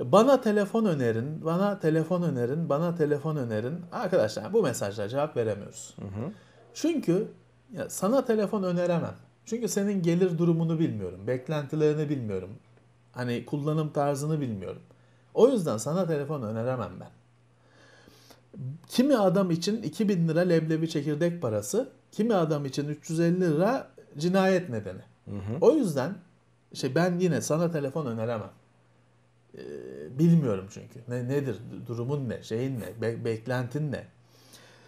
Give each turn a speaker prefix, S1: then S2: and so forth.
S1: bana telefon önerin, bana telefon önerin, bana telefon önerin. Arkadaşlar bu mesajlara cevap veremiyoruz. Hı hı. Çünkü ya sana telefon öneremem. Çünkü senin gelir durumunu bilmiyorum, beklentilerini bilmiyorum. Hani kullanım tarzını bilmiyorum. O yüzden sana telefon öneremem ben. Kimi adam için 2000 lira leblebi çekirdek parası, kimi adam için 350 lira cinayet nedeni. Hı hı. O yüzden işte ben yine sana telefon öneremem. Ee, bilmiyorum çünkü. Ne, nedir? Durumun ne? Şeyin ne? Be- beklentin ne?